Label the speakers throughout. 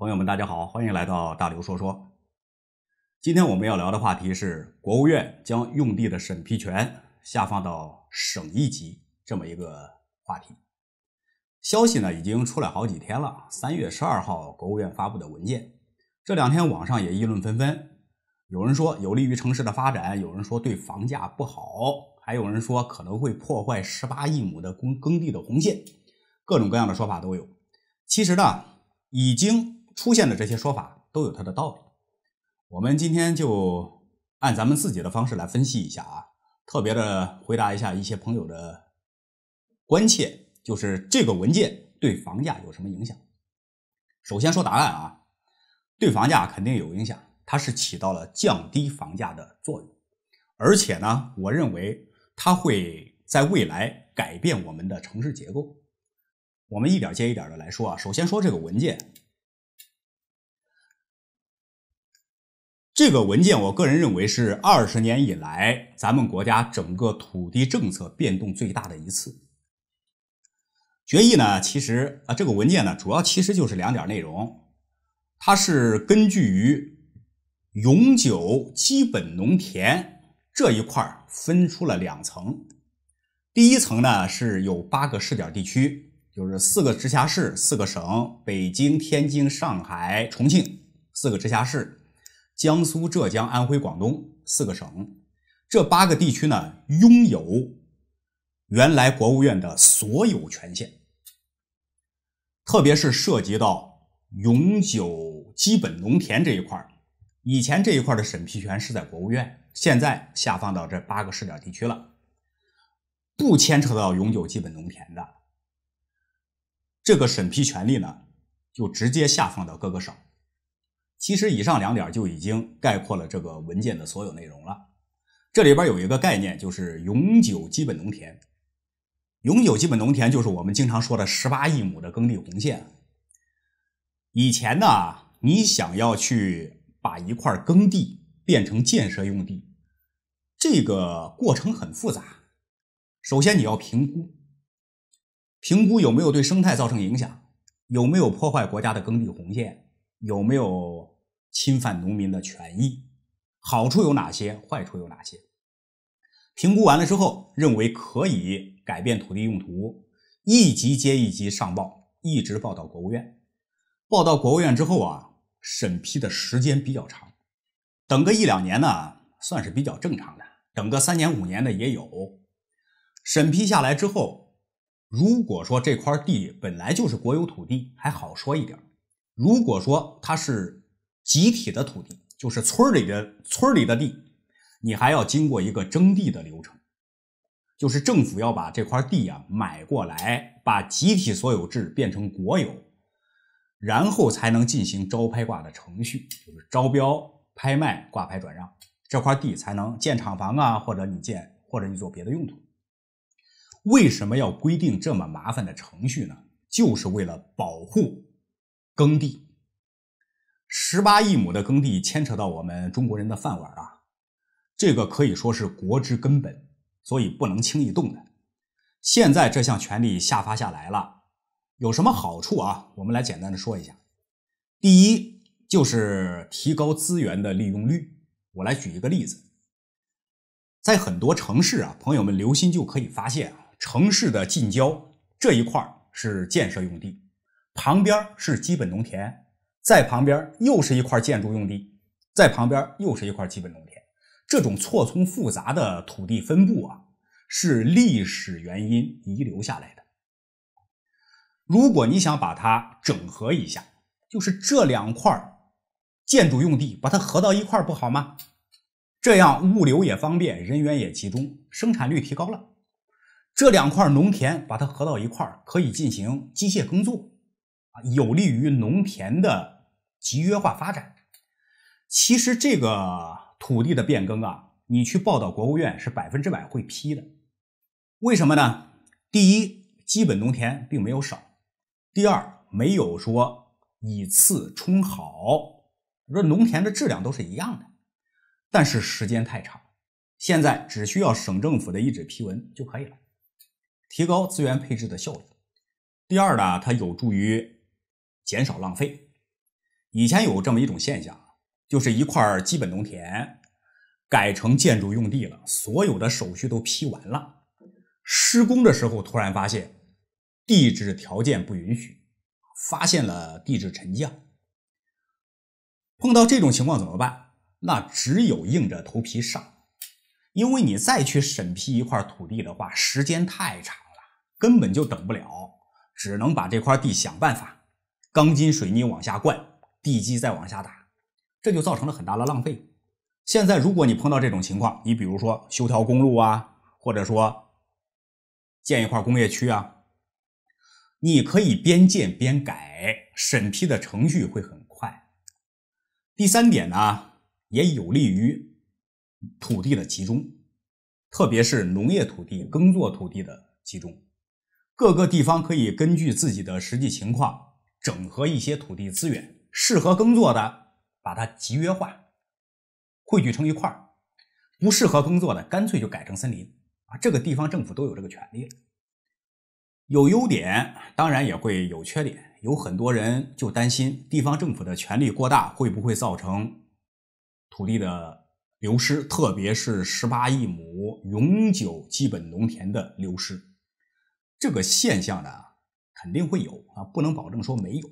Speaker 1: 朋友们，大家好，欢迎来到大刘说说。今天我们要聊的话题是国务院将用地的审批权下放到省一级这么一个话题。消息呢已经出来好几天了，三月十二号国务院发布的文件，这两天网上也议论纷纷。有人说有利于城市的发展，有人说对房价不好，还有人说可能会破坏十八亿亩的耕耕地的红线，各种各样的说法都有。其实呢，已经。出现的这些说法都有它的道理，我们今天就按咱们自己的方式来分析一下啊，特别的回答一下一些朋友的关切，就是这个文件对房价有什么影响？首先说答案啊，对房价肯定有影响，它是起到了降低房价的作用，而且呢，我认为它会在未来改变我们的城市结构。我们一点接一点的来说啊，首先说这个文件。这个文件，我个人认为是二十年以来咱们国家整个土地政策变动最大的一次决议呢。其实啊，这个文件呢，主要其实就是两点内容，它是根据于永久基本农田这一块分出了两层，第一层呢是有八个试点地区，就是四个直辖市、四个省，北京、天津、上海、重庆四个直辖市。江苏、浙江、安徽、广东四个省，这八个地区呢，拥有原来国务院的所有权限。特别是涉及到永久基本农田这一块以前这一块的审批权是在国务院，现在下放到这八个试点地区了。不牵扯到永久基本农田的这个审批权力呢，就直接下放到各个省。其实以上两点就已经概括了这个文件的所有内容了。这里边有一个概念，就是永久基本农田。永久基本农田就是我们经常说的十八亿亩的耕地红线。以前呢，你想要去把一块耕地变成建设用地，这个过程很复杂。首先你要评估，评估有没有对生态造成影响，有没有破坏国家的耕地红线，有没有。侵犯农民的权益，好处有哪些？坏处有哪些？评估完了之后，认为可以改变土地用途，一级接一级上报，一直报到国务院。报到国务院之后啊，审批的时间比较长，等个一两年呢，算是比较正常的；等个三年五年的也有。审批下来之后，如果说这块地本来就是国有土地，还好说一点；如果说它是集体的土地就是村里的村里的地，你还要经过一个征地的流程，就是政府要把这块地啊买过来，把集体所有制变成国有，然后才能进行招拍挂的程序，就是招标、拍卖、挂牌转让这块地才能建厂房啊，或者你建或者你做别的用途。为什么要规定这么麻烦的程序呢？就是为了保护耕地。十八亿亩的耕地牵扯到我们中国人的饭碗啊，这个可以说是国之根本，所以不能轻易动的。现在这项权利下发下来了，有什么好处啊？我们来简单的说一下。第一，就是提高资源的利用率。我来举一个例子，在很多城市啊，朋友们留心就可以发现啊，城市的近郊这一块是建设用地，旁边是基本农田。在旁边又是一块建筑用地，在旁边又是一块基本农田。这种错综复杂的土地分布啊，是历史原因遗留下来的。如果你想把它整合一下，就是这两块建筑用地，把它合到一块不好吗？这样物流也方便，人员也集中，生产率提高了。这两块农田把它合到一块，可以进行机械耕作。有利于农田的集约化发展。其实这个土地的变更啊，你去报到国务院是百分之百会批的。为什么呢？第一，基本农田并没有少；第二，没有说以次充好，说农田的质量都是一样的。但是时间太长，现在只需要省政府的一纸批文就可以了，提高资源配置的效率。第二呢，它有助于。减少浪费。以前有这么一种现象，就是一块基本农田改成建筑用地了，所有的手续都批完了，施工的时候突然发现地质条件不允许，发现了地质沉降。碰到这种情况怎么办？那只有硬着头皮上，因为你再去审批一块土地的话，时间太长了，根本就等不了，只能把这块地想办法。钢筋水泥往下灌，地基再往下打，这就造成了很大的浪费。现在，如果你碰到这种情况，你比如说修条公路啊，或者说建一块工业区啊，你可以边建边改，审批的程序会很快。第三点呢，也有利于土地的集中，特别是农业土地、耕作土地的集中。各个地方可以根据自己的实际情况。整合一些土地资源，适合耕作的，把它集约化、汇聚成一块儿；不适合耕作的，干脆就改成森林啊。这个地方政府都有这个权利了。有优点，当然也会有缺点。有很多人就担心地方政府的权力过大，会不会造成土地的流失，特别是十八亿亩永久基本农田的流失。这个现象呢？肯定会有啊，不能保证说没有，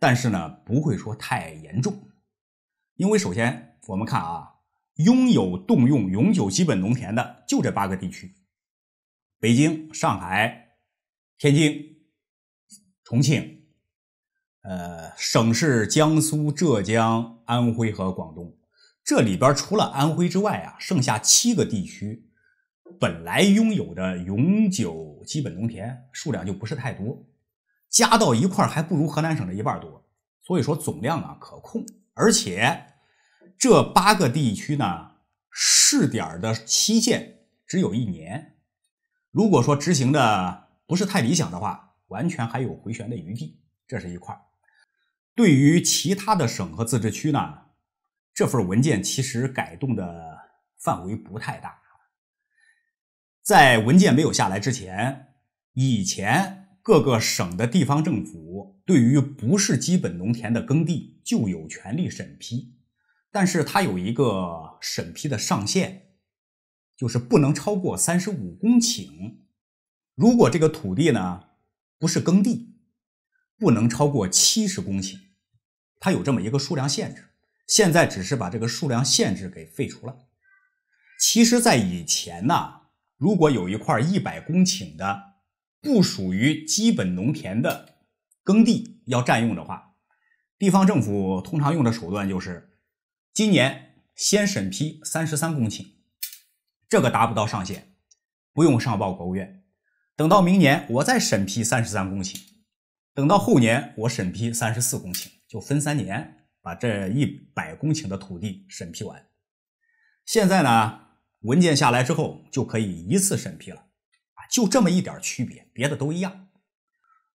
Speaker 1: 但是呢，不会说太严重，因为首先我们看啊，拥有动用永久基本农田的就这八个地区：北京、上海、天津、重庆，呃，省市江苏、浙江、安徽和广东。这里边除了安徽之外啊，剩下七个地区。本来拥有的永久基本农田数量就不是太多，加到一块儿还不如河南省的一半多，所以说总量啊可控。而且这八个地区呢，试点的期限只有一年，如果说执行的不是太理想的话，完全还有回旋的余地。这是一块儿。对于其他的省和自治区呢，这份文件其实改动的范围不太大。在文件没有下来之前，以前各个省的地方政府对于不是基本农田的耕地就有权利审批，但是它有一个审批的上限，就是不能超过三十五公顷。如果这个土地呢不是耕地，不能超过七十公顷，它有这么一个数量限制。现在只是把这个数量限制给废除了。其实，在以前呢。如果有一块一百公顷的不属于基本农田的耕地要占用的话，地方政府通常用的手段就是：今年先审批三十三公顷，这个达不到上限，不用上报国务院；等到明年我再审批三十三公顷；等到后年我审批三十四公顷，就分三年把这一百公顷的土地审批完。现在呢？文件下来之后就可以一次审批了，就这么一点区别，别的都一样。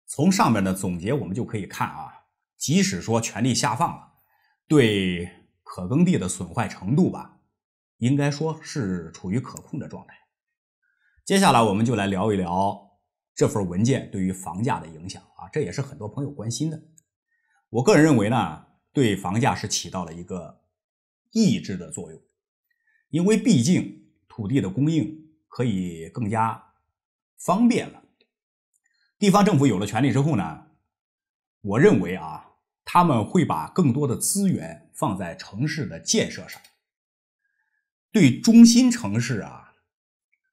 Speaker 1: 从上面的总结我们就可以看啊，即使说权力下放了，对可耕地的损坏程度吧，应该说是处于可控的状态。接下来我们就来聊一聊这份文件对于房价的影响啊，这也是很多朋友关心的。我个人认为呢，对房价是起到了一个抑制的作用。因为毕竟土地的供应可以更加方便了，地方政府有了权力之后呢，我认为啊，他们会把更多的资源放在城市的建设上。对中心城市啊，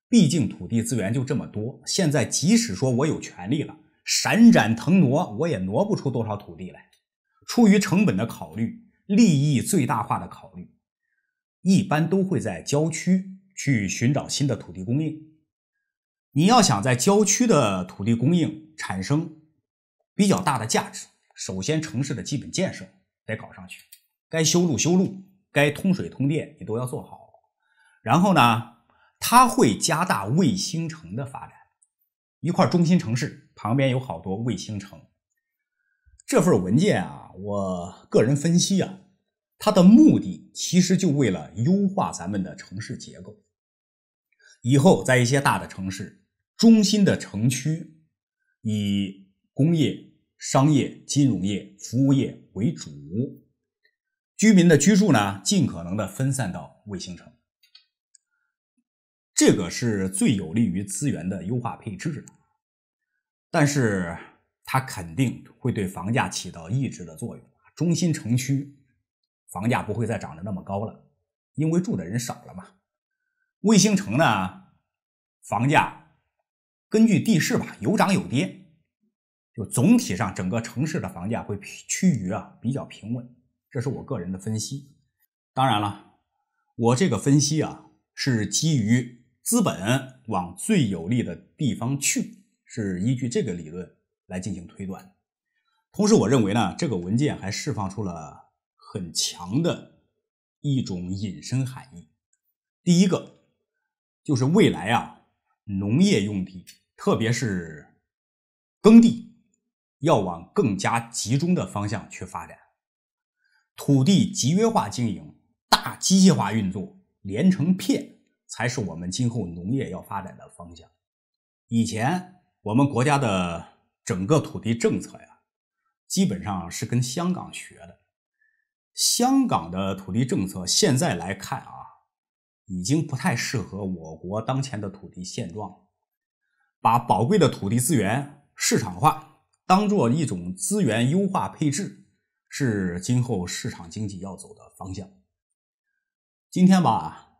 Speaker 1: 毕竟土地资源就这么多，现在即使说我有权利了，闪展腾挪我也挪不出多少土地来。出于成本的考虑，利益最大化的考虑。一般都会在郊区去寻找新的土地供应。你要想在郊区的土地供应产生比较大的价值，首先城市的基本建设得搞上去，该修路修路，该通水通电你都要做好。然后呢，它会加大卫星城的发展，一块中心城市旁边有好多卫星城。这份文件啊，我个人分析啊。它的目的其实就为了优化咱们的城市结构，以后在一些大的城市中心的城区，以工业、商业、金融业、服务业为主，居民的居住呢，尽可能的分散到卫星城，这个是最有利于资源的优化配置的，但是它肯定会对房价起到抑制的作用，中心城区。房价不会再涨得那么高了，因为住的人少了嘛。卫星城呢，房价根据地势吧，有涨有跌，就总体上整个城市的房价会趋于啊比较平稳，这是我个人的分析。当然了，我这个分析啊是基于资本往最有利的地方去，是依据这个理论来进行推断。同时，我认为呢，这个文件还释放出了。很强的一种引申含义。第一个就是未来啊，农业用地，特别是耕地，要往更加集中的方向去发展，土地集约化经营、大机械化运作，连成片，才是我们今后农业要发展的方向。以前我们国家的整个土地政策呀，基本上是跟香港学的。香港的土地政策现在来看啊，已经不太适合我国当前的土地现状。把宝贵的土地资源市场化，当做一种资源优化配置，是今后市场经济要走的方向。今天吧，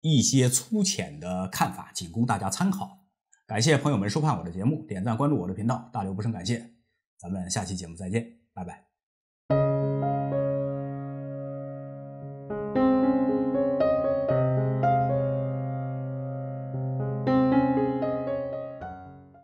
Speaker 1: 一些粗浅的看法，仅供大家参考。感谢朋友们收看我的节目，点赞关注我的频道，大刘不胜感谢。咱们下期节目再见，拜拜。